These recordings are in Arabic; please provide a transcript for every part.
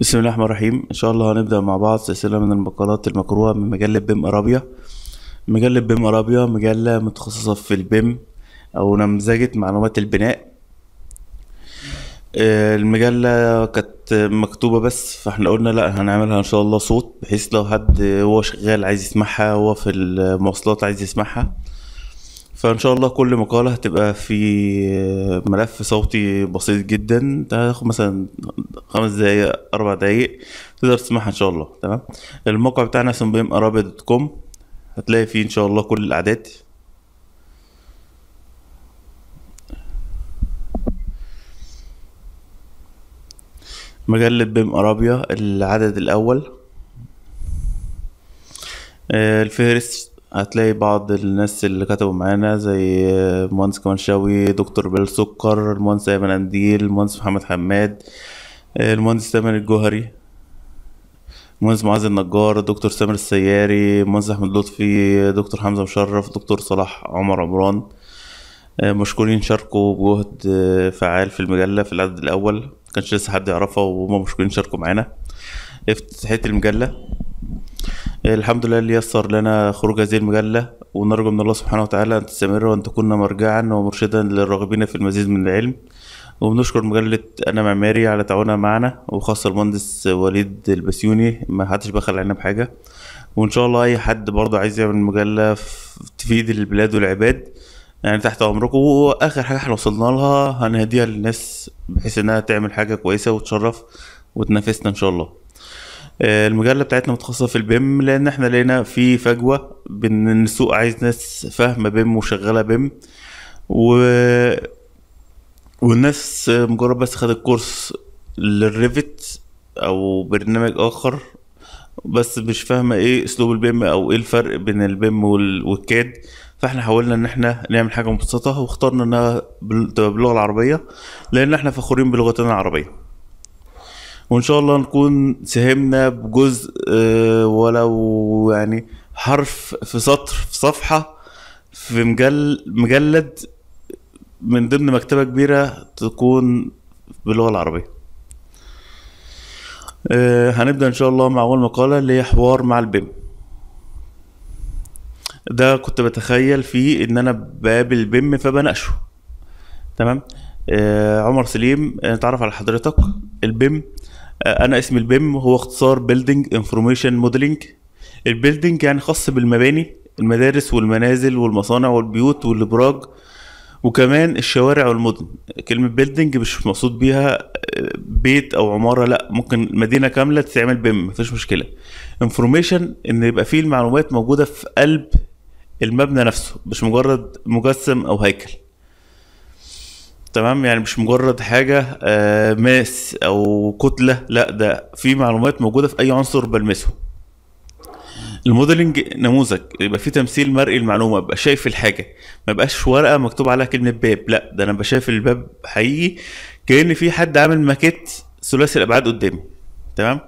بسم الله الرحمن الرحيم ان شاء الله هنبدا مع بعض سلسله من المقالات المقروءه من مجله بيم ارابيا مجله بيم ارابيا مجله متخصصه في البيم او نمذجه معلومات البناء آه، المجله كانت مكتوبه بس فاحنا قلنا لا هنعملها ان شاء الله صوت بحيث لو حد هو شغال عايز يسمعها هو في المواصلات عايز يسمعها فان شاء الله كل مقاله هتبقى في ملف صوتي بسيط جدا هتاخد مثلا خمس دقايق اربع دقايق تقدر تسمعها ان شاء الله تمام الموقع بتاعنا سمبيم ارابيا دوت كوم هتلاقي فيه ان شاء الله كل الاعداد مجلة بيم أرابيا العدد الأول آه، الفهرست هتلاقي بعض الناس اللي كتبوا معانا زي المهندس كمال شاوي دكتور بيل سكر المهندس ايمن انديل المهندس محمد حماد المهندس تامر الجوهري المهندس معاذ النجار دكتور سامر السياري المهندس احمد لطفي دكتور حمزه مشرف دكتور صلاح عمر عمران مشكورين شاركوا بجهد فعال في المجله في العدد الاول مكانش لسه حد يعرفها وهم مشكورين شاركوا معانا افتتاحيه المجله الحمد لله اللي يسر لنا خروج هذه المجلة ونرجو من الله سبحانه وتعالى أن تستمر وأن تكون مرجعا ومرشدا للراغبين في المزيد من العلم وبنشكر مجلة أنا معماري على تعاونها معنا وخاصة المهندس وليد البسيوني ما حدش بخل علينا بحاجة وإن شاء الله أي حد برضه عايز يعمل مجلة تفيد البلاد والعباد يعني تحت أمركم وآخر حاجة احنا وصلنا لها هنهديها للناس بحيث إنها تعمل حاجة كويسة وتشرف وتنافسنا إن شاء الله المجله بتاعتنا متخصصه في البيم لان احنا لقينا في فجوه بين ان السوق عايز ناس فاهمه بيم وشغاله بيم و والناس مجرد بس خدت كورس للريفت او برنامج اخر بس مش فاهمه ايه اسلوب البيم او ايه الفرق بين البيم والكاد فاحنا حاولنا ان احنا نعمل حاجه مبسطه واخترنا انها باللغه العربيه لان احنا فخورين بلغتنا العربيه وان شاء الله نكون ساهمنا بجزء آه، ولو يعني حرف في سطر في صفحه في مجل مجلد من ضمن مكتبه كبيره تكون باللغه العربيه آه، هنبدا ان شاء الله مع اول مقاله اللي هي حوار مع البيم ده كنت بتخيل فيه ان انا بقابل البيم فبناقشه تمام آه، عمر سليم نتعرف على حضرتك البيم آه، انا اسمي البيم هو اختصار بيلدينج انفورميشن موديلنج البيلدينج يعني خاص بالمباني المدارس والمنازل والمصانع والبيوت والابراج وكمان الشوارع والمدن كلمة بيلدينج مش مقصود بيها آه، بيت او عمارة لا ممكن مدينة كاملة تتعمل بيم مفيش مشكلة انفورميشن ان يبقى فيه المعلومات موجودة في قلب المبنى نفسه مش مجرد مجسم او هيكل تمام يعني مش مجرد حاجه آه ماس او كتله لا ده في معلومات موجوده في اي عنصر بلمسه الموديلنج نموذج يبقى في تمثيل مرئي المعلومه ابقى شايف الحاجه ما بقاش ورقه مكتوب عليها كلمه باب لا ده انا بشايف الباب حقيقي كان في حد عامل ماكيت ثلاثي الابعاد قدامي تمام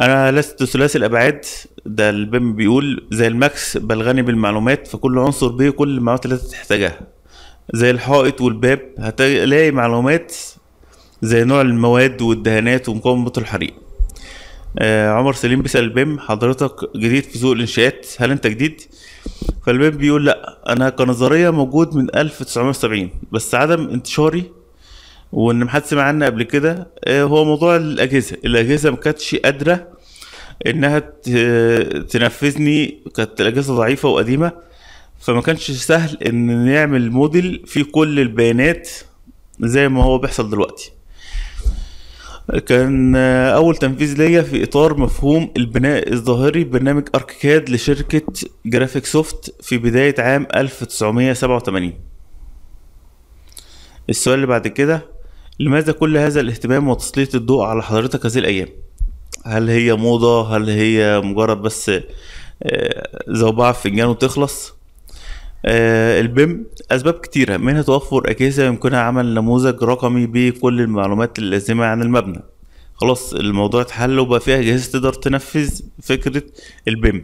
انا لست ثلاثي الابعاد ده البيم بيقول زي الماكس بلغني بالمعلومات فكل عنصر به كل المعلومات التي تحتاجها زي الحائط والباب هتلاقي معلومات زي نوع المواد والدهانات ومقاومة الحريق آه عمر سليم بيسأل البام حضرتك جديد في سوق الإنشاءات هل أنت جديد؟ فالبيم بيقول لأ أنا كنظرية موجود من 1970 بس عدم انتشاري وإن محدش سمع عنه قبل كده آه هو موضوع الأجهزة الأجهزة ما كانتش قادرة إنها تنفذني كانت الأجهزة ضعيفة وقديمة فما كانش سهل ان نعمل موديل فيه كل البيانات زي ما هو بيحصل دلوقتي كان اول تنفيذ ليا في اطار مفهوم البناء الظاهري برنامج اركيكاد لشركه جرافيك سوفت في بدايه عام 1987 السؤال اللي بعد كده لماذا كل هذا الاهتمام وتسليط الضوء على حضرتك هذه الايام هل هي موضه هل هي مجرد بس آه، زوبعه في فنجان وتخلص آه، البيم اسباب كتيره منها توفر اجهزه يمكنها عمل نموذج رقمي بكل المعلومات اللازمه عن المبنى خلاص الموضوع اتحل وبقى فيها اجهزه تقدر تنفذ فكره البيم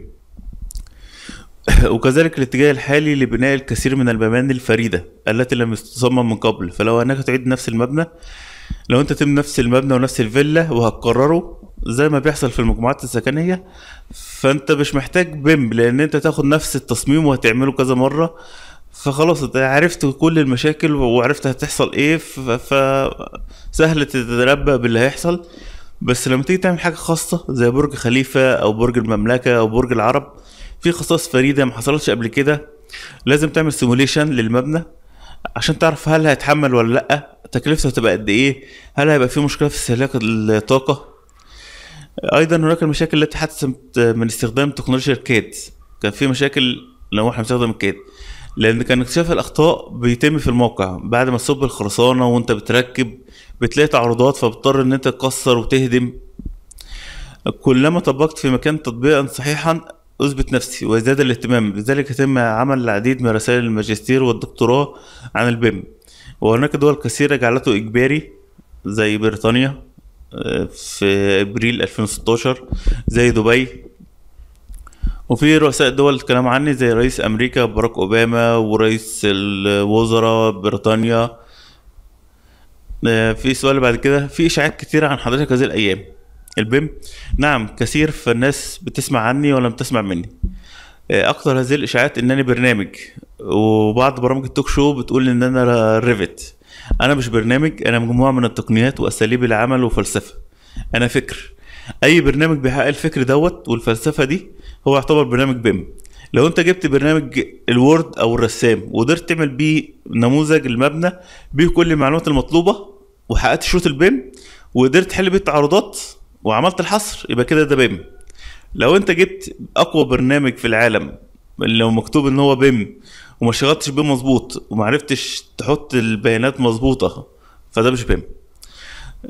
وكذلك الاتجاه الحالي لبناء الكثير من المباني الفريده التي لم تصمم من قبل فلو انك تعيد نفس المبنى لو انت تم نفس المبنى ونفس الفيلا وهتكرره زي ما بيحصل في المجموعات السكنيه فانت مش محتاج بيم لان انت تاخد نفس التصميم وهتعمله كذا مره فخلاص انت عرفت كل المشاكل وعرفت هتحصل ايه فسهل تتنبأ باللي هيحصل بس لما تيجي تعمل حاجه خاصه زي برج خليفه او برج المملكه او برج العرب في خصائص فريده ما حصلتش قبل كده لازم تعمل سيموليشن للمبنى عشان تعرف هل هيتحمل ولا لا تكلفته هتبقى قد ايه هل هيبقى في مشكله في استهلاك الطاقه ايضا هناك المشاكل التي حدثت من استخدام تكنولوجيا الكاد كان في مشاكل لو احنا بنستخدم الكاد لان كان اكتشاف الاخطاء بيتم في الموقع بعد ما تصب الخرسانه وانت بتركب بتلاقي تعرضات فبتضطر ان انت تكسر وتهدم كلما طبقت في مكان تطبيقا صحيحا اثبت نفسي وازداد الاهتمام لذلك يتم عمل العديد من رسائل الماجستير والدكتوراه عن البيم وهناك دول كثيره جعلته اجباري زي بريطانيا في ابريل 2016 زي دبي وفي رؤساء دول اتكلم عني زي رئيس امريكا باراك اوباما ورئيس الوزراء بريطانيا آه، في سؤال بعد كده في اشاعات كتيره عن حضرتك هذه الايام البيم نعم كثير فالناس بتسمع عني ولم تسمع مني آه، اكثر هذه الاشاعات انني برنامج وبعض برامج التوك شو بتقول ان انا ريفت انا مش برنامج انا مجموعه من التقنيات واساليب العمل وفلسفه انا فكر اي برنامج بيحقق الفكر دوت والفلسفه دي هو يعتبر برنامج بيم لو انت جبت برنامج الوورد او الرسام وقدرت تعمل بيه نموذج المبنى بيه كل المعلومات المطلوبه وحققت شروط البيم وقدرت تحل بيه التعارضات وعملت الحصر يبقى كده ده بيم لو انت جبت اقوى برنامج في العالم لو مكتوب ان هو بيم وما اشتغلتش بيه مظبوط وما عرفتش تحط البيانات مظبوطه فده مش بيم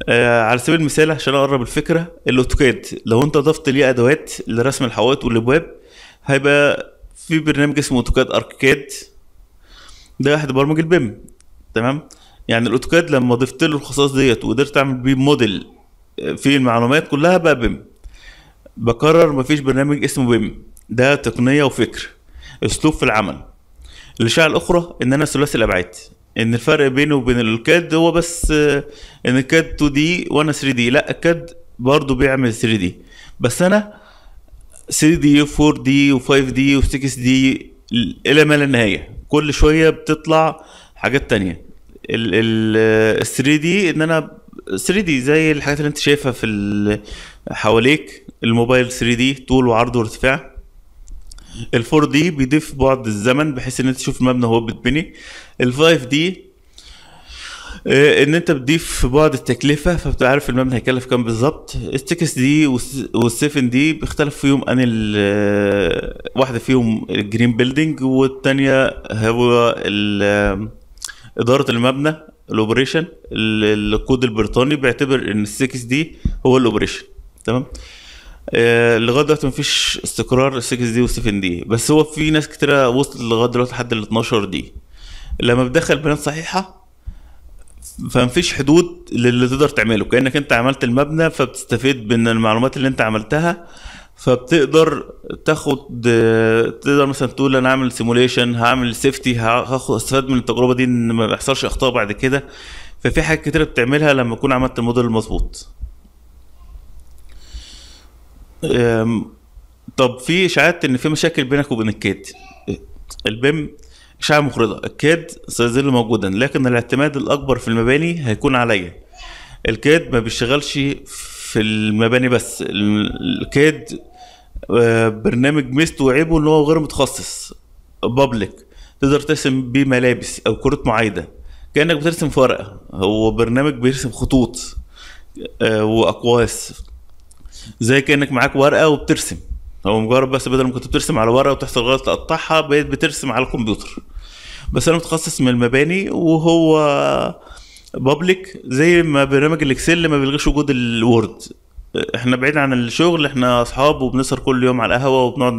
آه على سبيل المثال عشان اقرب الفكره الاوتوكاد لو انت ضفت ليه ادوات لرسم الحوائط والابواب هيبقى في برنامج اسمه اوتوكاد اركاد ده احد برامج البيم تمام يعني الاوتوكاد لما ضفت له الخصائص ديت وقدرت اعمل بيه موديل آه، فيه المعلومات كلها بقى بيم بكرر مفيش برنامج اسمه بيم ده تقنيه وفكر اسلوب في العمل الأشعة الأخرى إن أنا ثلاثي الأبعاد ان الفرق بينه وبين الكاد هو بس آه، ان الكاد 2 دي وانا 3 دي لا الكاد برضه بيعمل 3 دي بس انا 3 دي و 4 دي و5 دي و6 دي الى ما لا نهايه كل شويه بتطلع حاجات تانية ال 3 دي آه، ان انا 3 دي زي الحاجات اللي انت شايفها في حواليك الموبايل 3 دي طول وعرض وارتفاع ال4 دي بيضيف بعد الزمن بحيث ان انت تشوف المبنى وهو بيتبني 5 دي آه، ان انت بتضيف بعض التكلفه فبتبقى عارف المبنى هيكلف كام بالظبط ال6 دي وال7 دي بيختلف فيهم ان آه، واحده فيهم الجرين بيلدينج والثانيه هو آه، اداره المبنى الاوبريشن الكود البريطاني بيعتبر ان ال6 دي هو الاوبريشن تمام آه، لغايه دلوقتي مفيش استقرار 6 دي و7 دي بس هو في ناس كتيره وصلت لغايه دلوقتي لحد ال 12 دي لما بدخل بيانات صحيحه فمفيش حدود للي تقدر تعمله كانك انت عملت المبنى فبتستفيد من المعلومات اللي انت عملتها فبتقدر تاخد تقدر مثلا تقول انا هعمل سيموليشن هعمل سيفتي هاخد استفاد من التجربه دي ان ما يحصلش اخطاء بعد كده ففي حاجات كتيره بتعملها لما تكون عملت الموديل المظبوط طب في اشاعات ان في مشاكل بينك وبين الكيد البيم اشاعه مخرجه الكيد سيظل موجودا لكن الاعتماد الاكبر في المباني هيكون عليا الكيد ما بيشتغلش في المباني بس الكيد أه، برنامج ميست وعيبه ان هو غير متخصص بابليك تقدر ترسم بيه ملابس او كروت معايده كانك بترسم في ورقه هو برنامج بيرسم خطوط أه، واقواس زي كانك معاك ورقه وبترسم هو مجرد بس بدل ما كنت بترسم على ورقه وتحصل غلط تقطعها بقيت بترسم على الكمبيوتر بس انا متخصص من المباني وهو بابليك زي ما برنامج الاكسل ما بيلغيش وجود الوورد احنا بعيد عن الشغل احنا اصحاب وبنسهر كل يوم على القهوه وبنقعد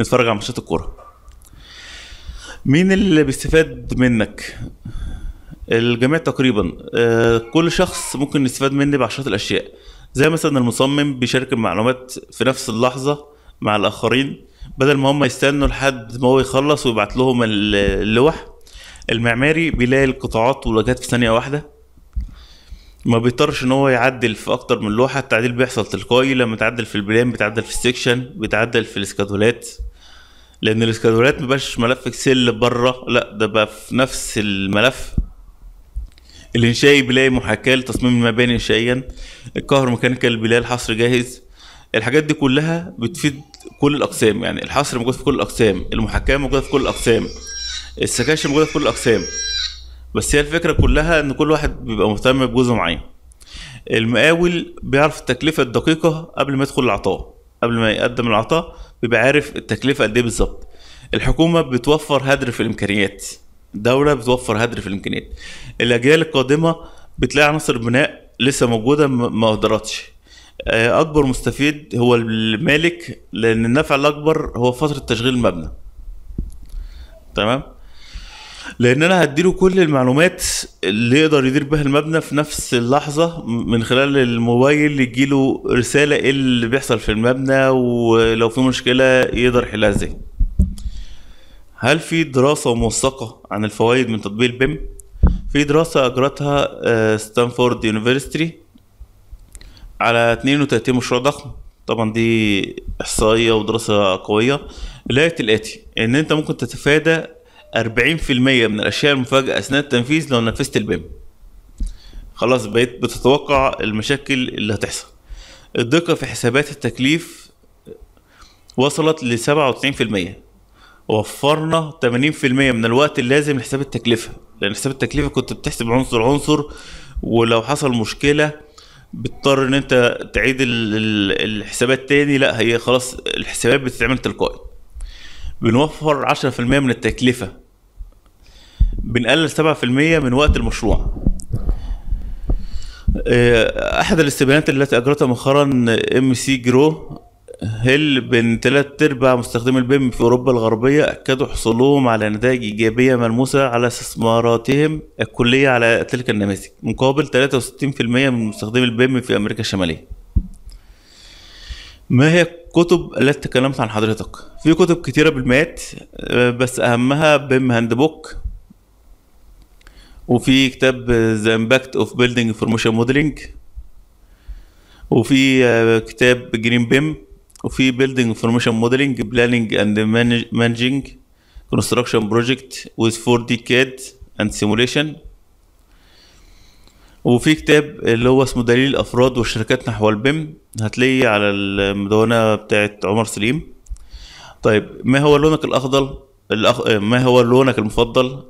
نتفرج على ماتشات الكوره مين اللي بيستفاد منك الجميع تقريبا آه، كل شخص ممكن يستفاد مني بعشرات الاشياء زي مثلا المصمم بيشارك المعلومات في نفس اللحظه مع الاخرين بدل ما هم يستنوا لحد ما هو يخلص ويبعت لهم اللوح المعماري بيلاقي القطاعات والواجهات في ثانيه واحده ما بيضطرش ان هو يعدل في اكتر من لوحه التعديل بيحصل تلقائي لما تعدل في البلان بتعدل في السكشن بتعدل في الاسكادولات لان الاسكادولات مبقاش ملف اكسل بره لا ده بقى في نفس الملف الانشائي بلاي محاكاه لتصميم المباني انشائيا الكهروميكانيكال بلاي الحصر جاهز الحاجات دي كلها بتفيد كل الاقسام يعني الحصر موجود في كل الاقسام المحاكاه موجوده في كل الاقسام السكاشن موجوده في كل الاقسام بس هي الفكره كلها ان كل واحد بيبقى مهتم بجزء معين المقاول بيعرف التكلفه الدقيقه قبل ما يدخل العطاء قبل ما يقدم العطاء بيبقى عارف التكلفه قد ايه بالظبط الحكومه بتوفر هدر في الامكانيات دوله بتوفر هدر في الامكانيات الاجيال القادمه بتلاقي عناصر بناء لسه موجوده ما هدرتش آه، اكبر مستفيد هو المالك لان النفع الاكبر هو فتره تشغيل المبنى تمام لان انا هديله كل المعلومات اللي يقدر يدير بها المبنى في نفس اللحظه من خلال الموبايل يجيله رساله ايه اللي بيحصل في المبنى ولو في مشكله يقدر يحلها ازاي هل في دراسة موثقة عن الفوائد من تطبيق البيم؟ في دراسة أجرتها ستانفورد آه، يونيفرستي على 32 مشروع ضخم طبعا دي إحصائية ودراسة قوية لقيت الآتي إن أنت ممكن تتفادى 40% من الأشياء المفاجئة أثناء التنفيذ لو نفذت البيم خلاص بقيت بتتوقع المشاكل اللي هتحصل الدقة في حسابات التكليف وصلت ل 97% وفرنا 80% من الوقت اللازم لحساب التكلفه لان حساب التكلفه كنت بتحسب عنصر عنصر ولو حصل مشكله بتضطر ان انت تعيد الحسابات تاني لا هي خلاص الحسابات بتتعمل تلقائي بنوفر 10% من التكلفه بنقلل 7% من وقت المشروع آه، احد الاستبيانات التي اجرتها مؤخرا ام سي جرو هل بين ثلاث ارباع مستخدمي البيم في اوروبا الغربيه اكدوا حصولهم على نتائج ايجابيه ملموسه على استثماراتهم الكليه على تلك النماذج مقابل 63% من مستخدمي البيم في امريكا الشماليه ما هي الكتب التي تكلمت عن حضرتك في كتب كثيره بالمئات آه، بس اهمها بيم هاند بوك وفي كتاب ذا امباكت اوف بيلدينج انفورميشن موديلنج وفي آه، كتاب جرين بيم وفي بيلدينج انفورميشن موديلنج بلاننج اند مانجنج كونستراكشن بروجكت وذ 4 دي كاد اند سيموليشن وفي كتاب اللي هو اسمه دليل الافراد والشركات نحو البيم هتلاقيه على المدونه بتاعه عمر سليم طيب ما هو لونك الاخضر الأخ... ما هو لونك المفضل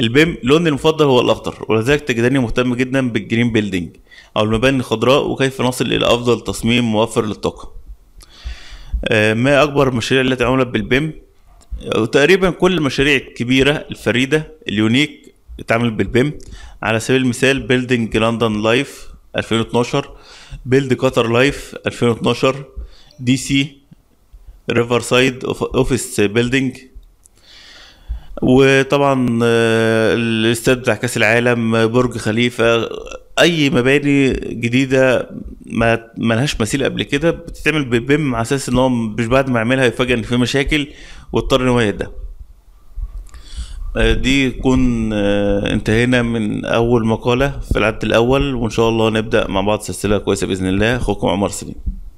البيم لوني المفضل هو الاخضر ولذلك تجدني مهتم جدا بالجرين بيلدينج او المباني الخضراء وكيف نصل الى افضل تصميم موفر للطاقه آه، ما أكبر المشاريع التي عملت بالبيم وتقريبا آه، كل المشاريع الكبيرة الفريدة اليونيك اتعملت بالبيم على سبيل المثال بيلدينج لندن لايف 2012 بيلد قطر لايف 2012 دي سي ريفر سايد اوفيس بيلدينج وطبعا آه، الاستاد بتاع كاس العالم برج خليفه اي مباني جديده ما ملهاش مثيل قبل كده بتتعمل ببيم على اساس ان هو مش بعد ما يعملها يفاجئ ان في مشاكل واضطر ان هو يهدها آه، دي يكون آه، انتهينا من اول مقاله في العدد الاول وان شاء الله نبدا مع بعض سلسله كويسه باذن الله اخوكم عمر سليم